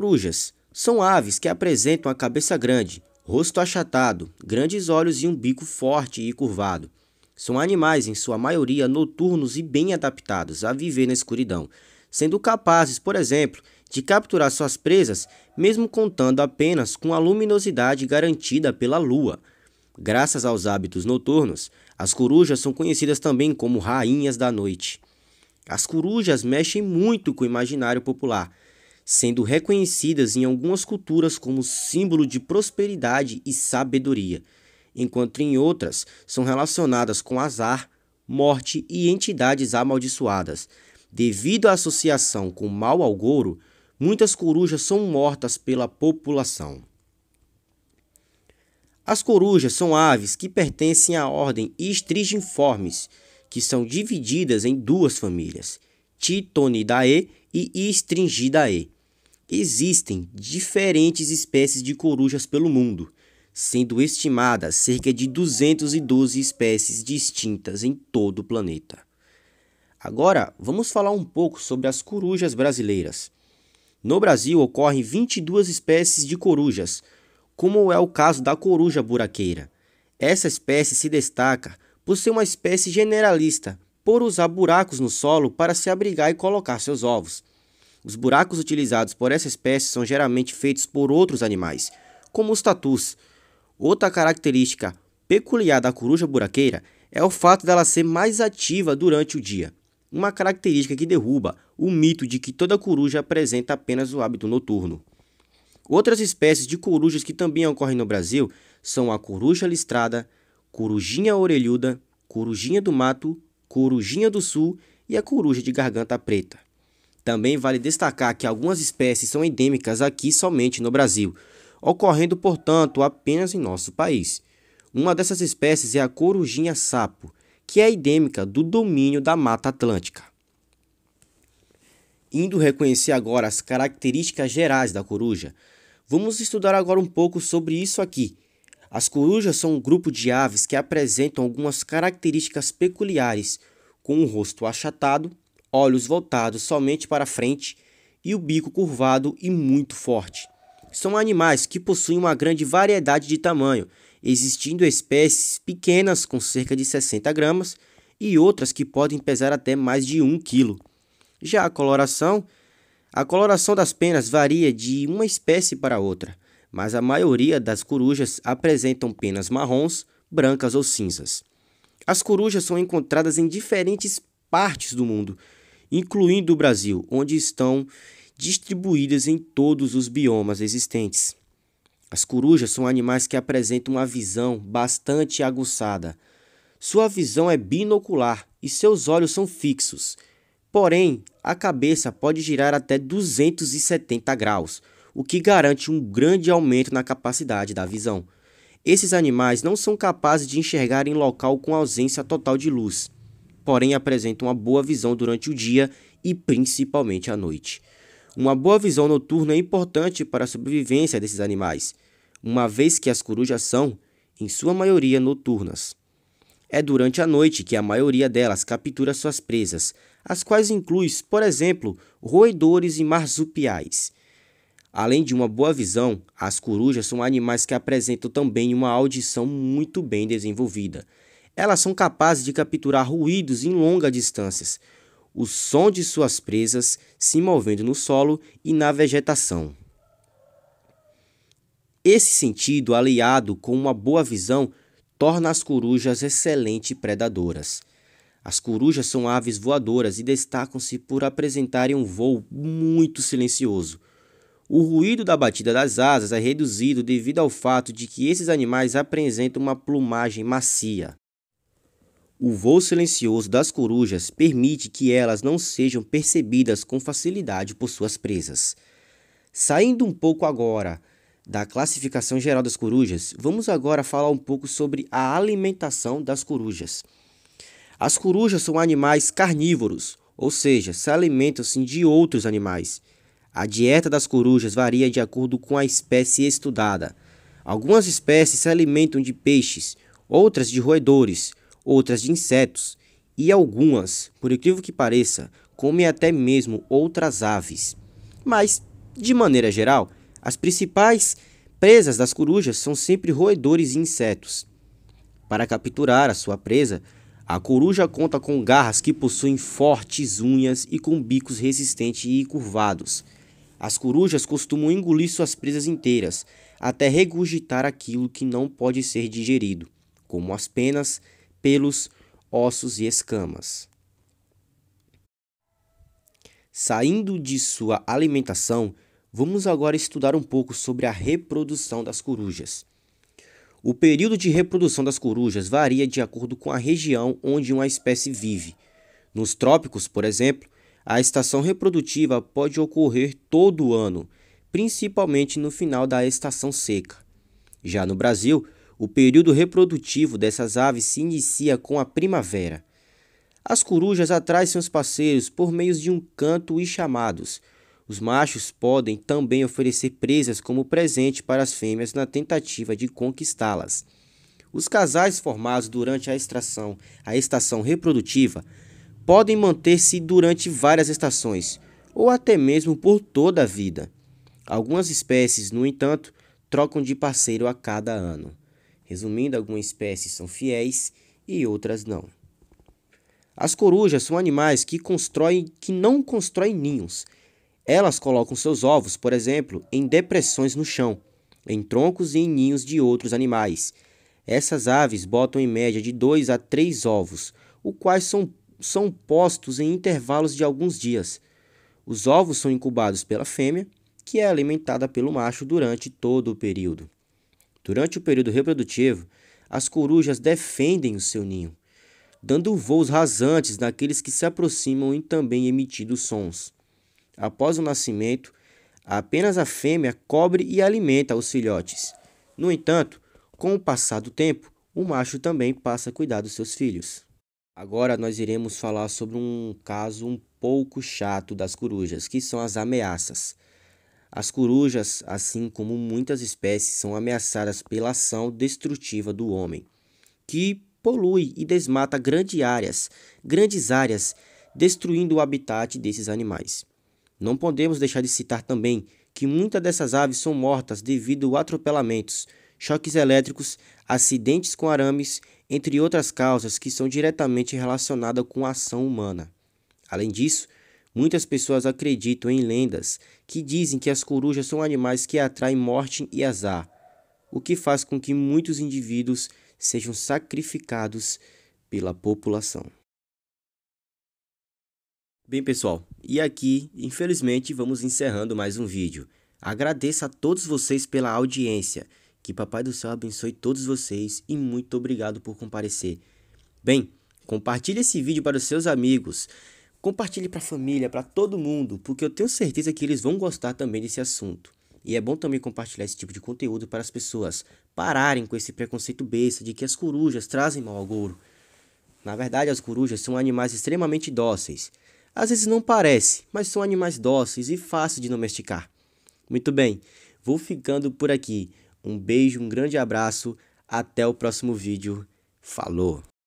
corujas. São aves que apresentam a cabeça grande, rosto achatado, grandes olhos e um bico forte e curvado. São animais, em sua maioria, noturnos e bem adaptados a viver na escuridão, sendo capazes, por exemplo, de capturar suas presas mesmo contando apenas com a luminosidade garantida pela lua. Graças aos hábitos noturnos, as corujas são conhecidas também como rainhas da noite. As corujas mexem muito com o imaginário popular, sendo reconhecidas em algumas culturas como símbolo de prosperidade e sabedoria, enquanto em outras são relacionadas com azar, morte e entidades amaldiçoadas. Devido à associação com ao algouro, muitas corujas são mortas pela população. As corujas são aves que pertencem à ordem Strigiformes, que são divididas em duas famílias, Titonidae e Stringidae. Existem diferentes espécies de corujas pelo mundo, sendo estimadas cerca de 212 espécies distintas em todo o planeta. Agora, vamos falar um pouco sobre as corujas brasileiras. No Brasil ocorrem 22 espécies de corujas, como é o caso da coruja buraqueira. Essa espécie se destaca por ser uma espécie generalista, por usar buracos no solo para se abrigar e colocar seus ovos. Os buracos utilizados por essa espécie são geralmente feitos por outros animais, como os tatus. Outra característica peculiar da coruja buraqueira é o fato dela ser mais ativa durante o dia, uma característica que derruba o mito de que toda coruja apresenta apenas o hábito noturno. Outras espécies de corujas que também ocorrem no Brasil são a coruja listrada, corujinha orelhuda, corujinha do mato, corujinha do sul e a coruja de garganta preta. Também vale destacar que algumas espécies são endêmicas aqui somente no Brasil, ocorrendo, portanto, apenas em nosso país. Uma dessas espécies é a corujinha sapo, que é endêmica do domínio da Mata Atlântica. Indo reconhecer agora as características gerais da coruja, vamos estudar agora um pouco sobre isso aqui. As corujas são um grupo de aves que apresentam algumas características peculiares, com um rosto achatado, olhos voltados somente para a frente e o bico curvado e muito forte. São animais que possuem uma grande variedade de tamanho, existindo espécies pequenas com cerca de 60 gramas e outras que podem pesar até mais de 1 quilo. Já a coloração, a coloração das penas varia de uma espécie para outra, mas a maioria das corujas apresentam penas marrons, brancas ou cinzas. As corujas são encontradas em diferentes partes do mundo, incluindo o Brasil, onde estão distribuídas em todos os biomas existentes. As corujas são animais que apresentam uma visão bastante aguçada. Sua visão é binocular e seus olhos são fixos. Porém, a cabeça pode girar até 270 graus, o que garante um grande aumento na capacidade da visão. Esses animais não são capazes de enxergar em local com ausência total de luz porém apresenta uma boa visão durante o dia e principalmente à noite. Uma boa visão noturna é importante para a sobrevivência desses animais, uma vez que as corujas são, em sua maioria, noturnas. É durante a noite que a maioria delas captura suas presas, as quais incluem, por exemplo, roedores e marsupiais. Além de uma boa visão, as corujas são animais que apresentam também uma audição muito bem desenvolvida. Elas são capazes de capturar ruídos em longas distâncias, o som de suas presas se movendo no solo e na vegetação. Esse sentido, aliado com uma boa visão, torna as corujas excelentes predadoras. As corujas são aves voadoras e destacam-se por apresentarem um voo muito silencioso. O ruído da batida das asas é reduzido devido ao fato de que esses animais apresentam uma plumagem macia. O voo silencioso das corujas permite que elas não sejam percebidas com facilidade por suas presas. Saindo um pouco agora da classificação geral das corujas, vamos agora falar um pouco sobre a alimentação das corujas. As corujas são animais carnívoros, ou seja, se alimentam-se de outros animais. A dieta das corujas varia de acordo com a espécie estudada. Algumas espécies se alimentam de peixes, outras de roedores outras de insetos e algumas, por incrível que pareça, comem até mesmo outras aves. Mas, de maneira geral, as principais presas das corujas são sempre roedores e insetos. Para capturar a sua presa, a coruja conta com garras que possuem fortes unhas e com bicos resistentes e curvados. As corujas costumam engolir suas presas inteiras, até regurgitar aquilo que não pode ser digerido, como as penas, pelos ossos e escamas. Saindo de sua alimentação, vamos agora estudar um pouco sobre a reprodução das corujas. O período de reprodução das corujas varia de acordo com a região onde uma espécie vive. Nos trópicos, por exemplo, a estação reprodutiva pode ocorrer todo o ano, principalmente no final da estação seca. Já no Brasil, o período reprodutivo dessas aves se inicia com a primavera. As corujas atraem seus parceiros por meio de um canto e chamados. Os machos podem também oferecer presas como presente para as fêmeas na tentativa de conquistá-las. Os casais formados durante a extração, a estação reprodutiva, podem manter-se durante várias estações ou até mesmo por toda a vida. Algumas espécies, no entanto, trocam de parceiro a cada ano. Resumindo, algumas espécies são fiéis e outras não. As corujas são animais que constroem que não constroem ninhos. Elas colocam seus ovos, por exemplo, em depressões no chão, em troncos e em ninhos de outros animais. Essas aves botam em média de 2 a 3 ovos, os quais são, são postos em intervalos de alguns dias. Os ovos são incubados pela fêmea, que é alimentada pelo macho durante todo o período. Durante o período reprodutivo, as corujas defendem o seu ninho, dando voos rasantes naqueles que se aproximam e também emitindo sons. Após o nascimento, apenas a fêmea cobre e alimenta os filhotes. No entanto, com o passar do tempo, o macho também passa a cuidar dos seus filhos. Agora nós iremos falar sobre um caso um pouco chato das corujas, que são as ameaças. As corujas, assim como muitas espécies, são ameaçadas pela ação destrutiva do homem, que polui e desmata grandes áreas, grandes áreas, destruindo o habitat desses animais. Não podemos deixar de citar também que muitas dessas aves são mortas devido a atropelamentos, choques elétricos, acidentes com arames, entre outras causas que são diretamente relacionadas com a ação humana. Além disso, Muitas pessoas acreditam em lendas que dizem que as corujas são animais que atraem morte e azar, o que faz com que muitos indivíduos sejam sacrificados pela população. Bem, pessoal, e aqui, infelizmente, vamos encerrando mais um vídeo. Agradeço a todos vocês pela audiência. Que Papai do Céu abençoe todos vocês e muito obrigado por comparecer. Bem, compartilhe esse vídeo para os seus amigos. Compartilhe para a família, para todo mundo, porque eu tenho certeza que eles vão gostar também desse assunto. E é bom também compartilhar esse tipo de conteúdo para as pessoas pararem com esse preconceito besta de que as corujas trazem mal ao gouro. Na verdade, as corujas são animais extremamente dóceis. Às vezes não parece, mas são animais dóceis e fáceis de domesticar. Muito bem, vou ficando por aqui. Um beijo, um grande abraço, até o próximo vídeo. Falou!